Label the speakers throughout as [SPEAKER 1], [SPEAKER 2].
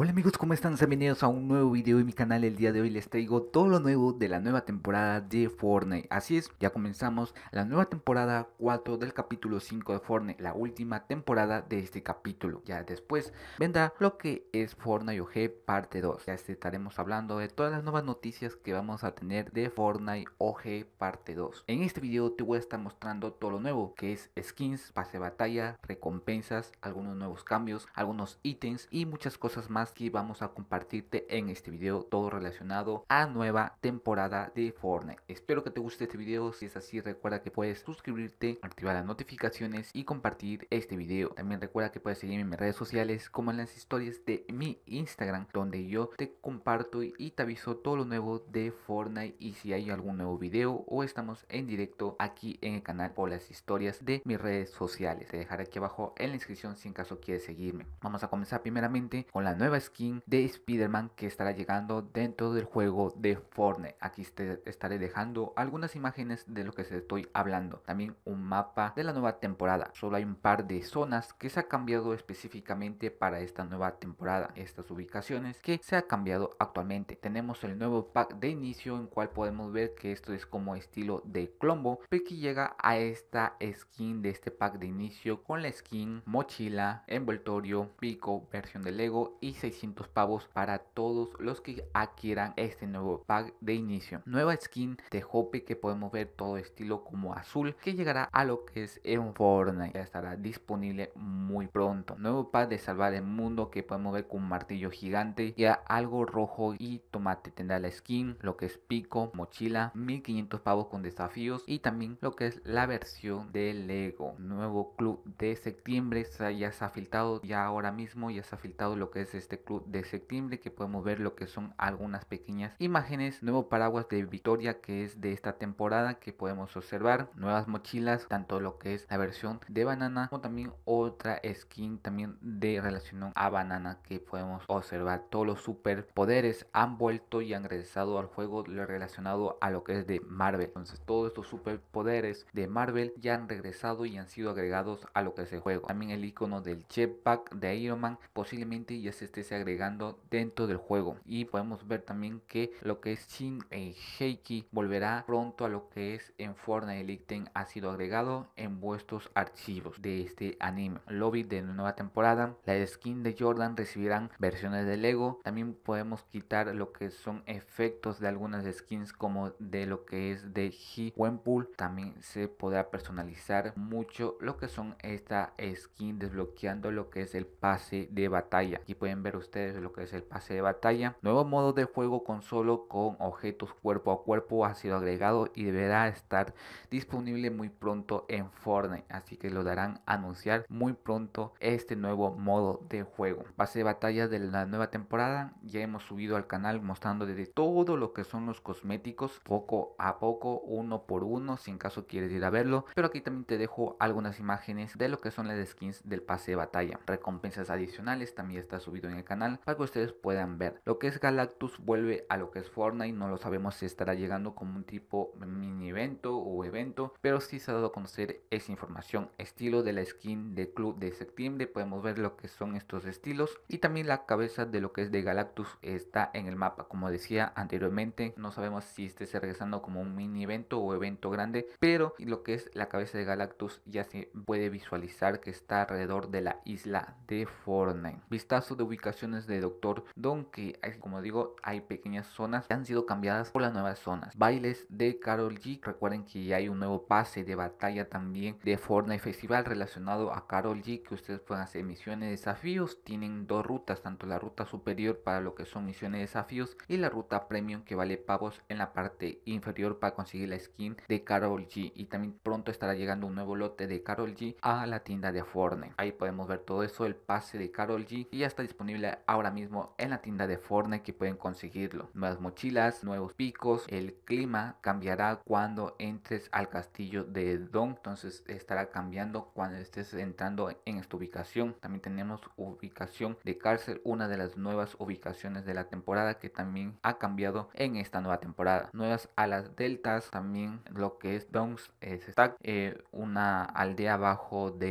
[SPEAKER 1] Hola amigos, ¿cómo están? Bienvenidos a un nuevo video en mi canal. El día de hoy les traigo todo lo nuevo de la nueva temporada de Fortnite. Así es, ya comenzamos la nueva temporada 4 del capítulo 5 de Fortnite, la última temporada de este capítulo. Ya después vendrá lo que es Fortnite OG parte 2. Ya estaremos hablando de todas las nuevas noticias que vamos a tener de Fortnite OG parte 2. En este video te voy a estar mostrando todo lo nuevo que es skins, pase de batalla, recompensas, algunos nuevos cambios, algunos ítems y muchas cosas más que vamos a compartirte en este video todo relacionado a nueva temporada de Fortnite. Espero que te guste este video, si es así recuerda que puedes suscribirte, activar las notificaciones y compartir este video. También recuerda que puedes seguirme en mis redes sociales como en las historias de mi Instagram donde yo te comparto y te aviso todo lo nuevo de Fortnite y si hay algún nuevo video o estamos en directo aquí en el canal o las historias de mis redes sociales. Te dejaré aquí abajo en la inscripción. si en caso quieres seguirme. Vamos a comenzar primeramente con la nueva skin de Spider-Man que estará llegando dentro del juego de Fortnite. Aquí te este, estaré dejando algunas imágenes de lo que se estoy hablando. También un mapa de la nueva temporada. Solo hay un par de zonas que se ha cambiado específicamente para esta nueva temporada. Estas ubicaciones que se ha cambiado actualmente. Tenemos el nuevo pack de inicio en cual podemos ver que esto es como estilo de Clombo. Pero llega a esta skin de este pack de inicio con la skin mochila, envoltorio, pico, versión de Lego y 1600 pavos para todos los que adquieran este nuevo pack de inicio. Nueva skin de Hope, que podemos ver todo estilo como azul que llegará a lo que es en Fortnite. Ya estará disponible muy pronto. Nuevo pack de salvar el mundo que podemos ver con martillo gigante ya algo rojo y tomate. Tendrá la skin, lo que es pico, mochila, 1500 pavos con desafíos y también lo que es la versión de Lego. Nuevo club de septiembre ya se ha filtrado ya ahora mismo ya se ha filtrado lo que es este club de septiembre que podemos ver lo que son algunas pequeñas imágenes, nuevo paraguas de Victoria que es de esta temporada que podemos observar, nuevas mochilas, tanto lo que es la versión de banana como también otra skin también de relación a banana que podemos observar. Todos los superpoderes han vuelto y han regresado al juego lo relacionado a lo que es de Marvel. Entonces todos estos superpoderes de Marvel ya han regresado y han sido agregados a lo que es el juego. También el icono del jetpack de Iron Man posiblemente ya es este se agregando dentro del juego. Y podemos ver también que lo que es Shin e Heiki volverá pronto a lo que es en Fortnite. El ha sido agregado en vuestros archivos de este anime. Lobby de nueva temporada. La skin de Jordan recibirán versiones de Lego. También podemos quitar lo que son efectos de algunas skins como de lo que es de He Wenpool. También se podrá personalizar mucho lo que son esta skin desbloqueando lo que es el pase de batalla. Aquí pueden ver ustedes lo que es el pase de batalla. Nuevo modo de juego con solo con objetos cuerpo a cuerpo ha sido agregado y deberá estar disponible muy pronto en Fortnite. Así que lo darán a anunciar muy pronto este nuevo modo de juego. Pase de batalla de la nueva temporada ya hemos subido al canal mostrando desde todo lo que son los cosméticos poco a poco, uno por uno, si en caso quieres ir a verlo. Pero aquí también te dejo algunas imágenes de lo que son las skins del pase de batalla. Recompensas adicionales también está subido en el canal para que ustedes puedan ver. Lo que es Galactus vuelve a lo que es Fortnite, no lo sabemos si estará llegando como un tipo mini evento o evento, pero si se ha dado a conocer esa información. Estilo de la skin de club de septiembre, podemos ver lo que son estos estilos y también la cabeza de lo que es de Galactus está en el mapa. Como decía anteriormente, no sabemos si este esté regresando como un mini evento o evento grande, pero lo que es la cabeza de Galactus ya se puede visualizar que está alrededor de la isla de Fortnite. Vistazo de ubicación de Doctor Don, que como digo, hay pequeñas zonas que han sido cambiadas por las nuevas zonas. Bailes de Carol G. Recuerden que Ya hay un nuevo pase de batalla también de Fortnite Festival relacionado a Carol G. Que ustedes pueden hacer misiones y desafíos. Tienen dos rutas, tanto la ruta superior para lo que son misiones y desafíos y la ruta premium que vale pavos en la parte inferior para conseguir la skin de Carol G. Y también pronto estará llegando un nuevo lote de Carol G a la tienda de Fortnite. Ahí podemos ver todo eso, el pase de Carol G. Y ya está disponible ahora mismo en la tienda de Fortnite que pueden conseguirlo. Nuevas mochilas, nuevos picos, el clima cambiará cuando entres al castillo de Don, entonces estará cambiando cuando estés entrando en esta ubicación. También tenemos ubicación de cárcel, una de las nuevas ubicaciones de la temporada que también ha cambiado en esta nueva temporada. Nuevas alas deltas, también lo que es Don's Stack, eh, una aldea abajo de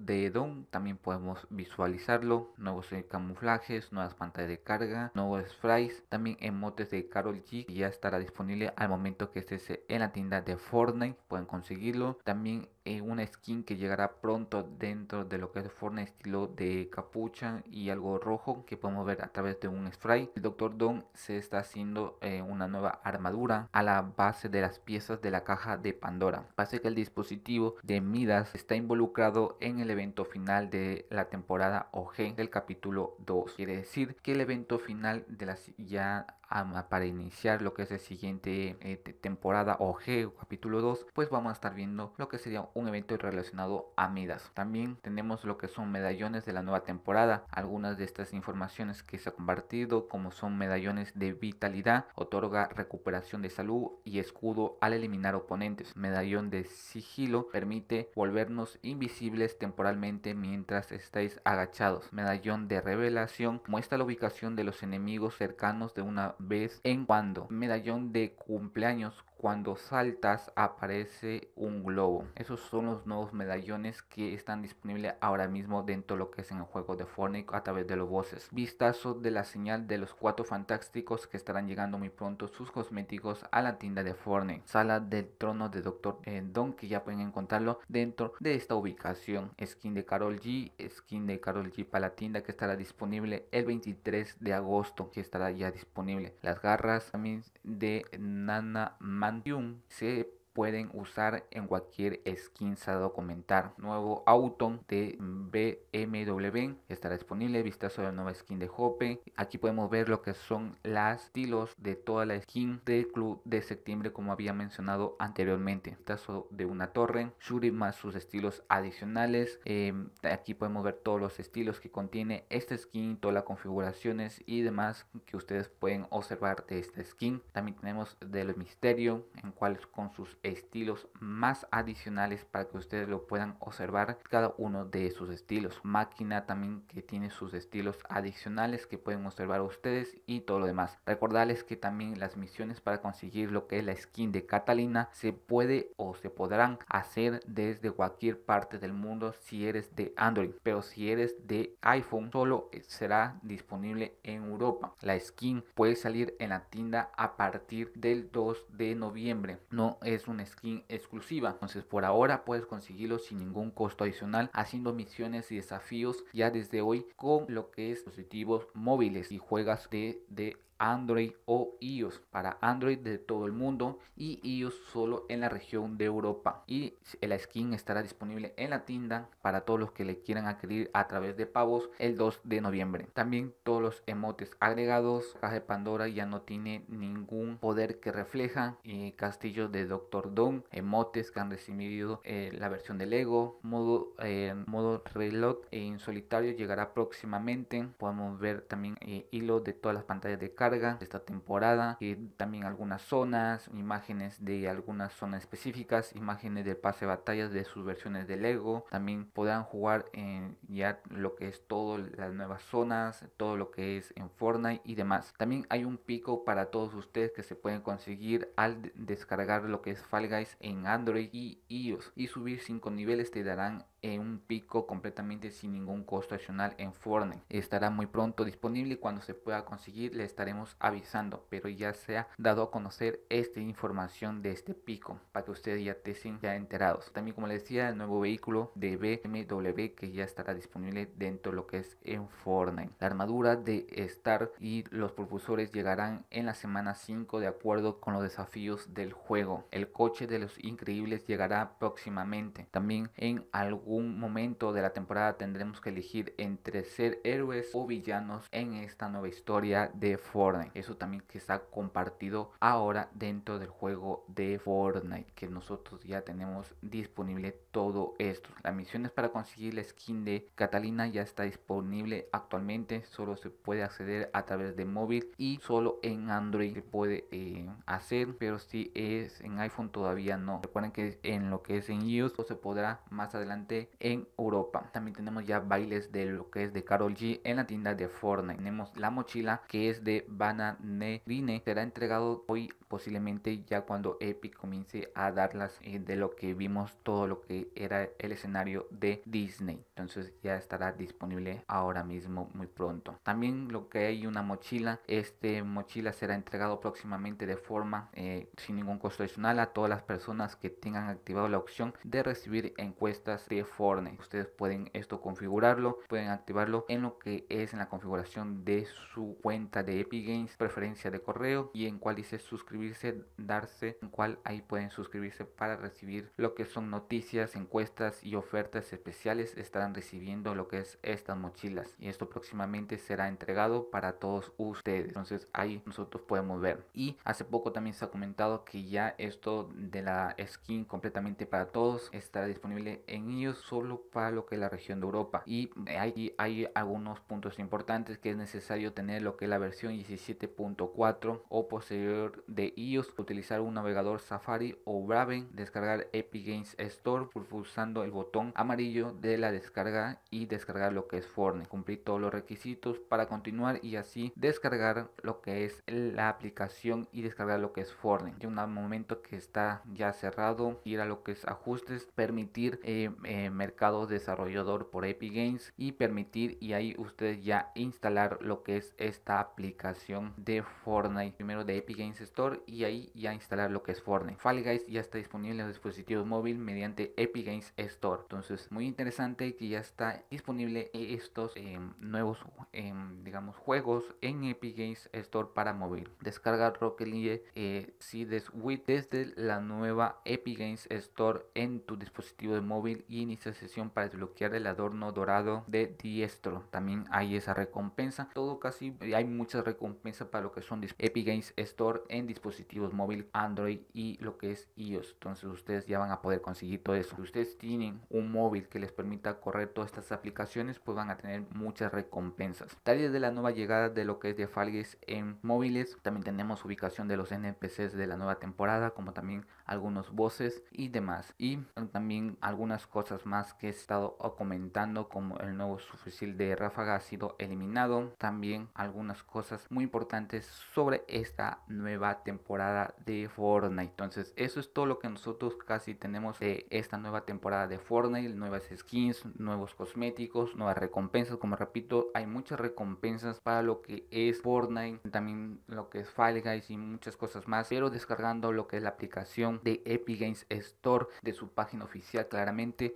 [SPEAKER 1] de Don, también podemos visualizarlo. Nuevos eh, camuflajes nuevas pantallas de carga, nuevos fries también emotes de Carol G ya estará disponible al momento que esté en la tienda de Fortnite, pueden conseguirlo. También eh, una skin que llegará pronto dentro de lo que es Fortnite estilo de capucha y algo rojo que podemos ver a través de un spray. El Doctor Don se está haciendo eh, una nueva armadura a la base de las piezas de la caja de Pandora. Parece que el dispositivo de Midas está involucrado en el evento final de la temporada OG del capítulo 2. Quiere decir que el evento final de las ya para iniciar lo que es el siguiente eh, temporada o G capítulo 2 pues vamos a estar viendo lo que sería un evento relacionado a Midas también tenemos lo que son medallones de la nueva temporada algunas de estas informaciones que se ha compartido como son medallones de vitalidad otorga recuperación de salud y escudo al eliminar oponentes medallón de sigilo permite volvernos invisibles temporalmente mientras estáis agachados medallón de revelación muestra la ubicación de los enemigos cercanos de una vez en cuando. Medallón de cumpleaños cuando saltas aparece un globo. Esos son los nuevos medallones que están disponibles ahora mismo dentro de lo que es en el juego de Fortnite a través de los voces. Vistazo de la señal de los cuatro fantásticos que estarán llegando muy pronto sus cosméticos a la tienda de Fortnite. Sala del trono de Dr. Eh, Don que ya pueden encontrarlo dentro de esta ubicación. Skin de Carol G, skin de Carol G para la tienda que estará disponible el 23 de agosto que estará ya disponible. Las garras también de Nana Man Panteón se pueden usar en cualquier skin a documentar. Nuevo auto de BMW estará disponible. Vistazo de la nueva skin de Hope. Aquí podemos ver lo que son las estilos de toda la skin del club de septiembre, como había mencionado anteriormente. Vistazo de una torre. Shuri más sus estilos adicionales. Em, aquí podemos ver todos los estilos que contiene esta skin, todas las configuraciones y demás que ustedes pueden observar de esta skin. También tenemos del misterio, en cual con sus estilos más adicionales para que ustedes lo puedan observar cada uno de sus estilos. Máquina también que tiene sus estilos adicionales que pueden observar ustedes y todo lo demás. Recordarles que también las misiones para conseguir lo que es la skin de Catalina se puede o se podrán hacer desde cualquier parte del mundo si eres de Android, pero si eres de iPhone solo será disponible en Europa. La skin puede salir en la tienda a partir del 2 de noviembre. No es un skin exclusiva. Entonces por ahora puedes conseguirlo sin ningún costo adicional haciendo misiones y desafíos ya desde hoy con lo que es dispositivos móviles y juegas de, de Android o iOS para Android de todo el mundo y iOS solo en la región de Europa. Y la skin estará disponible en la tienda para todos los que le quieran adquirir a través de pavos el 2 de noviembre. También todos los emotes agregados. Caja de Pandora ya no tiene ningún poder que refleja. castillos de Doctor don emotes que han recibido eh, la versión de Lego, modo, eh, modo reloj en solitario llegará próximamente. Podemos ver también eh, hilo de todas las pantallas de casa de esta temporada, y eh, también algunas zonas, imágenes de algunas zonas específicas, imágenes del pase batallas de sus versiones de Lego, también podrán jugar en ya lo que es todo las nuevas zonas, todo lo que es en Fortnite y demás. También hay un pico para todos ustedes que se pueden conseguir al descargar lo que es Fall Guys en Android y iOS y subir cinco niveles te darán en un pico completamente sin ningún costo adicional en Fortnite. Estará muy pronto disponible y cuando se pueda conseguir le estaremos avisando, pero ya se ha dado a conocer esta información de este pico para que ustedes ya estén ya enterados. También como les decía, el nuevo vehículo de BMW que ya estará disponible dentro de lo que es en Fortnite. La armadura de Star y los propulsores llegarán en la semana 5 de acuerdo con los desafíos del juego. El coche de los increíbles llegará próximamente. También en algún momento de la temporada tendremos que elegir entre ser héroes o villanos en esta nueva historia de Fortnite. Eso también que está compartido ahora dentro del juego de Fortnite, que nosotros ya tenemos disponible todo esto. la misión es para conseguir la skin de Catalina ya está disponible actualmente, solo se puede acceder a través de móvil y solo en Android se puede eh, hacer, pero si es en iPhone todavía no. Recuerden que en lo que es en iOS se podrá más adelante en Europa. También tenemos ya bailes de lo que es de Carol G en la tienda de Fortnite. Tenemos la mochila que es de Rine, Será entregado hoy posiblemente ya cuando Epic comience a darlas eh, de lo que vimos todo lo que era el escenario de Disney. Entonces ya estará disponible ahora mismo muy pronto. También lo que hay una mochila. Este mochila será entregado próximamente de forma eh, sin ningún costo adicional a todas las personas que tengan activado la opción de recibir encuestas de Fortnite. Ustedes pueden esto configurarlo, pueden activarlo en lo que es en la configuración de su cuenta de Epic Games, preferencia de correo y en cuál dice suscribirse, darse, en cuál ahí pueden suscribirse para recibir lo que son noticias, encuestas y ofertas especiales. Estarán recibiendo lo que es estas mochilas y esto próximamente será entregado para todos ustedes. Entonces ahí nosotros podemos ver. Y hace poco también se ha comentado que ya esto de la skin completamente para todos estará disponible en iOS solo para lo que es la región de Europa. Y hay, hay algunos puntos importantes que es necesario tener lo que es la versión 17.4 o posterior de iOS, utilizar un navegador Safari o Braven, descargar Epic Games Store pulsando el botón amarillo de la descarga y descargar lo que es Fortnite. Cumplir todos los requisitos para continuar y así descargar lo que es la aplicación y descargar lo que es Fortnite. De un momento que está ya cerrado, ir a lo que es ajustes, permitir eh, eh eh, mercado desarrollador por Epic Games y permitir y ahí ustedes ya instalar lo que es esta aplicación de Fortnite primero de Epic Games Store y ahí ya instalar lo que es Fortnite Fall Guys ya está disponible en los dispositivos móvil mediante Epic Games Store entonces muy interesante que ya está disponible estos eh, nuevos eh, digamos juegos en Epic Games Store para móvil descargar Rocket League si desde la nueva Epic Games Store en tu dispositivo de móvil y esta sesión para desbloquear el adorno dorado de diestro. También hay esa recompensa. Todo casi eh, hay muchas recompensas para lo que son Epic Games Store en dispositivos móvil, Android y lo que es iOS. Entonces ustedes ya van a poder conseguir todo eso. Si ustedes tienen un móvil que les permita correr todas estas aplicaciones, pues van a tener muchas recompensas. Detalles de la nueva llegada de lo que es de Falgues en móviles. También tenemos ubicación de los NPCs de la nueva temporada, como también algunos voces y demás. Y también algunas cosas más que he estado comentando como el nuevo subfusil de ráfaga ha sido eliminado. También algunas cosas muy importantes sobre esta nueva temporada de Fortnite. Entonces eso es todo lo que nosotros casi tenemos de esta nueva temporada de Fortnite. Nuevas skins, nuevos cosméticos, nuevas recompensas. Como repito, hay muchas recompensas para lo que es Fortnite. También lo que es Fall Guys y muchas cosas más. Pero descargando lo que es la aplicación de Epic Games Store de su página oficial claramente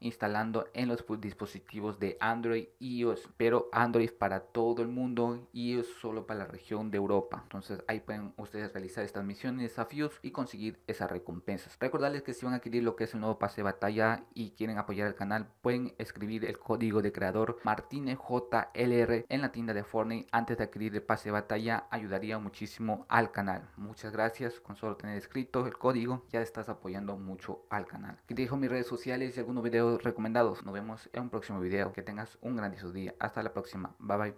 [SPEAKER 1] instalando en los dispositivos de Android y iOS, pero Android para todo el mundo y iOS solo para la región de Europa. Entonces ahí pueden ustedes realizar estas misiones, desafíos y conseguir esas recompensas. Recordarles que si van a adquirir lo que es el nuevo pase de batalla y quieren apoyar al canal, pueden escribir el código de creador Martínez JLR en la tienda de Fortnite antes de adquirir el pase de batalla, ayudaría muchísimo al canal. Muchas gracias, con solo tener escrito el código ya estás apoyando mucho al canal. Aquí te dejo mis redes sociales y algunos vídeos videos recomendados. Nos vemos en un próximo video. Que tengas un grandísimo día. Hasta la próxima. Bye bye.